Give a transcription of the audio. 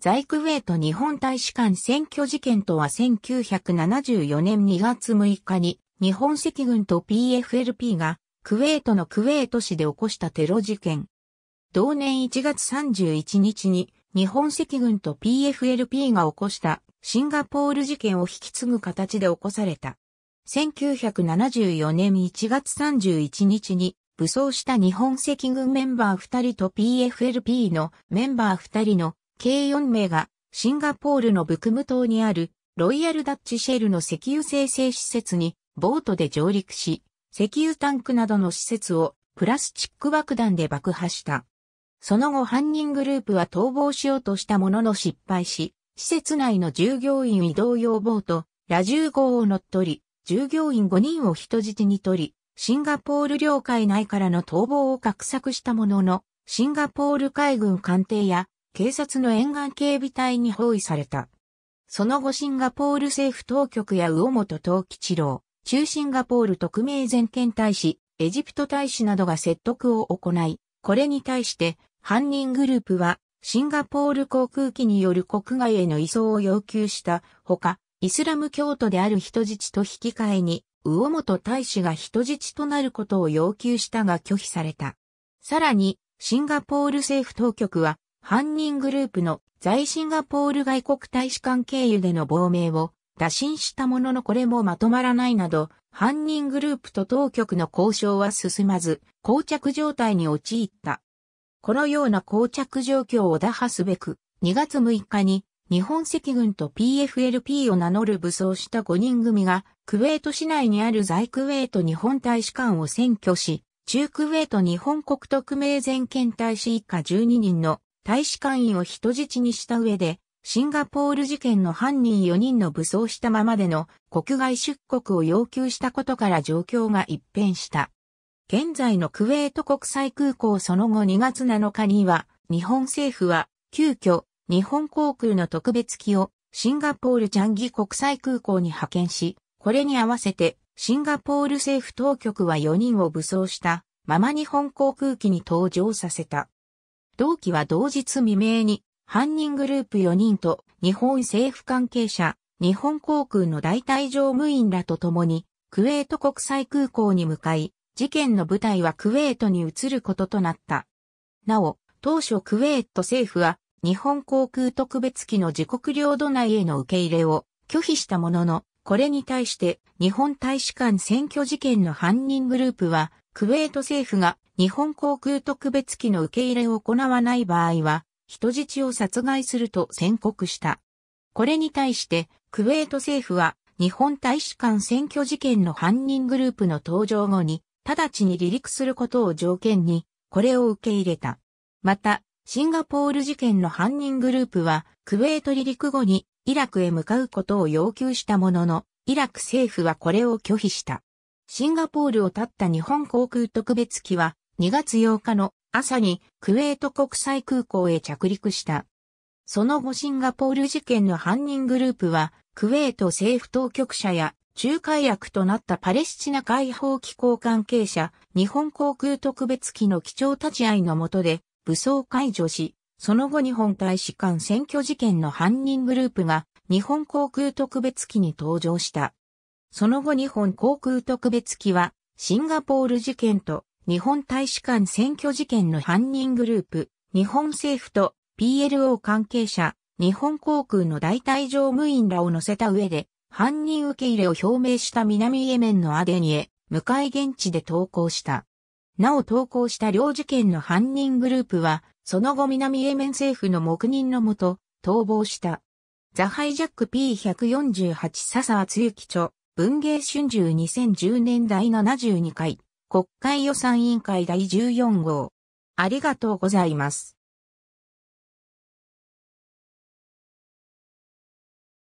在クウェート日本大使館選挙事件とは1974年2月6日に日本赤軍と PFLP がクウェートのクウェート市で起こしたテロ事件。同年1月31日に日本赤軍と PFLP が起こしたシンガポール事件を引き継ぐ形で起こされた。1974年1月31日に武装した日本赤軍メンバー2人と PFLP のメンバー2人の計4名がシンガポールのブクム島にあるロイヤルダッチシェルの石油生成施設にボートで上陸し、石油タンクなどの施設をプラスチック爆弾で爆破した。その後犯人グループは逃亡しようとしたものの失敗し、施設内の従業員移動用ボート、ラジュー号を乗っ取り、従業員5人を人質に取り、シンガポール領海内からの逃亡を画策したものの、シンガポール海軍艦艇や警察の沿岸警備隊に包囲された。その後シンガポール政府当局や魚本東吉郎、中シンガポール特命全権大使、エジプト大使などが説得を行い、これに対して犯人グループはシンガポール航空機による国外への移送を要求したほか、イスラム教徒である人質と引き換えに、魚本大使が人質となることを要求したが拒否された。さらに、シンガポール政府当局は、犯人グループの在シンガポール外国大使館経由での亡命を打診したもののこれもまとまらないなど、犯人グループと当局の交渉は進まず、膠着状態に陥った。このような膠着状況を打破すべく、2月6日に日本赤軍と PFLP を名乗る武装した5人組が、クウェート市内にある在クウェート日本大使館を占拠し、中クウェート日本国特命全権大使以下12人の大使館員を人質にした上で、シンガポール事件の犯人4人の武装したままでの国外出国を要求したことから状況が一変した。現在のクウェート国際空港その後2月7日には、日本政府は急遽日本航空の特別機をシンガポールジャンギ国際空港に派遣し、これに合わせてシンガポール政府当局は4人を武装したまま日本航空機に搭乗させた。同期は同日未明に犯人グループ4人と日本政府関係者、日本航空の代替乗務員らと共にクウェート国際空港に向かい、事件の舞台はクウェートに移ることとなった。なお、当初クウェート政府は日本航空特別機の自国領土内への受け入れを拒否したものの、これに対して日本大使館選挙事件の犯人グループは、クウェート政府が日本航空特別機の受け入れを行わない場合は、人質を殺害すると宣告した。これに対して、クウェート政府は、日本大使館選挙事件の犯人グループの登場後に、直ちに離陸することを条件に、これを受け入れた。また、シンガポール事件の犯人グループは、クウェート離陸後に、イラクへ向かうことを要求したものの、イラク政府はこれを拒否した。シンガポールを立った日本航空特別機は、2月8日の朝にクウェート国際空港へ着陸した。その後シンガポール事件の犯人グループは、クウェート政府当局者や仲介役となったパレスチナ解放機構関係者、日本航空特別機の基調立ち会いのもとで武装解除し、その後日本大使館選挙事件の犯人グループが日本航空特別機に登場した。その後日本航空特別機はシンガポール事件と日本大使館選挙事件の犯人グループ、日本政府と PLO 関係者、日本航空の代替乗務員らを乗せた上で、犯人受け入れを表明した南イエメンのアデニエ、向かい現地で投稿した。なお投稿した両事件の犯人グループは、その後南イエメン政府の黙認のもと、逃亡した。ザ・ハイジャック P148 笹厚幸著、文芸春秋2010年第72回。国会予算委員会第14号。ありがとうございます。